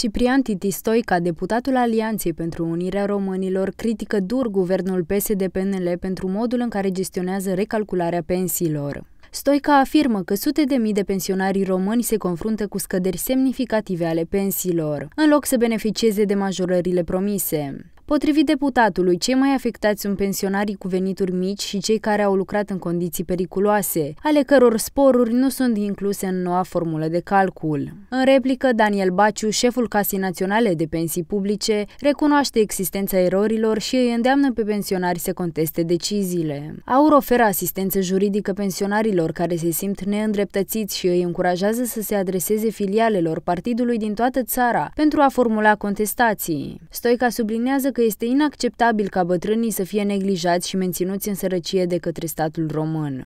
Ciprian Titistoica, deputatul Alianței pentru Unirea Românilor, critică dur guvernul PSD-PNL pentru modul în care gestionează recalcularea pensiilor. Stoica afirmă că sute de mii de pensionari români se confruntă cu scăderi semnificative ale pensiilor, în loc să beneficieze de majorările promise. Potrivit deputatului, cei mai afectați sunt pensionarii cu venituri mici și cei care au lucrat în condiții periculoase, ale căror sporuri nu sunt incluse în noua formulă de calcul. În replică, Daniel Baciu, șeful Casei Naționale de Pensii Publice, recunoaște existența erorilor și îi îndeamnă pe pensionari să conteste deciziile. Aur oferă asistență juridică pensionarilor care se simt neîndreptățiți și îi încurajează să se adreseze filialelor partidului din toată țara pentru a formula contestații. Stoica sublinează că este inacceptabil ca bătrânii să fie neglijați și menținuți în sărăcie de către statul român.